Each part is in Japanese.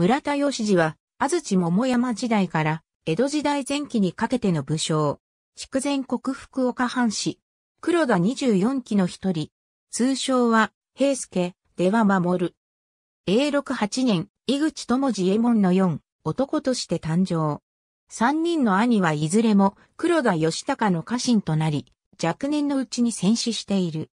村田義次は、安土桃山時代から江戸時代前期にかけての武将。筑前国福岡藩士。黒田24期の一人。通称は、平助、では守る。永禄8年、井口智次右衛門の4、男として誕生。三人の兄はいずれも黒田義高の家臣となり、若年のうちに戦死している。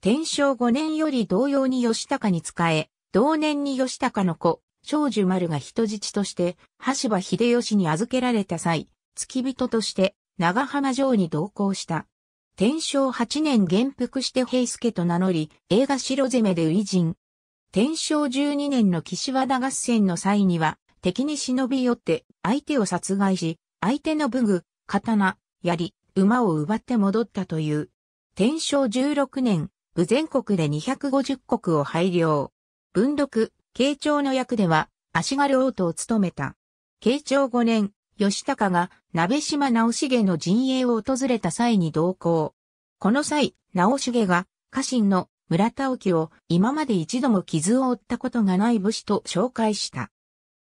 天正5年より同様に義高に仕え、同年に義高の子、長寿丸が人質として、橋場秀吉に預けられた際、付き人として、長浜城に同行した。天正8年元服して平助と名乗り、映画白攻めでり人。天正12年の岸和田合戦の際には、敵に忍び寄って、相手を殺害し、相手の武具、刀、槍、馬を奪って戻ったという。天正16年、武全国で250国を配慮。文禄、慶長の役では、足軽王とを務めた。慶長5年、吉高が鍋島直重の陣営を訪れた際に同行。この際、直重が家臣の村田沖を今まで一度も傷を負ったことがない武士と紹介した。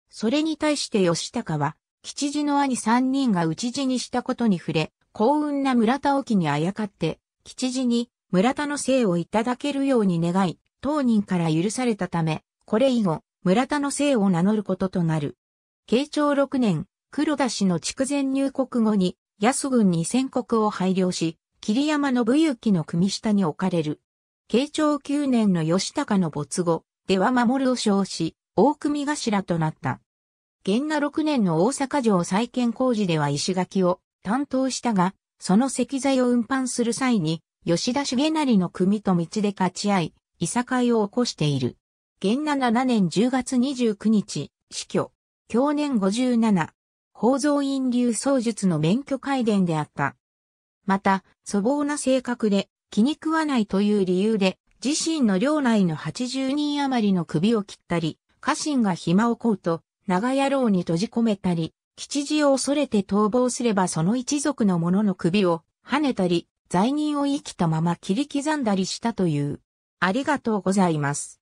それに対して吉高は、吉次の兄三人が討ち死にしたことに触れ、幸運な村田沖にあやかって、吉次に村田の姓をいただけるように願い、当人から許されたため、これ以後、村田の姓を名乗ることとなる。慶長6年、黒田氏の筑前入国後に、安軍に戦国を拝領し、桐山の武行の組下に置かれる。慶長9年の吉高の没後、では守るを称し、大組頭となった。元那6年の大阪城再建工事では石垣を担当したが、その石材を運搬する際に、吉田重成の組と道で勝ち合い、いさかいを起こしている。元7年10月29日、死去。去年57。宝蔵院流僧術の免許改伝であった。また、粗暴な性格で気に食わないという理由で、自身の領内の80人余りの首を切ったり、家臣が暇をこうと、長野牢に閉じ込めたり、吉次を恐れて逃亡すればその一族の者の首を跳ねたり、罪人を生きたまま切り刻んだりしたという。ありがとうございます。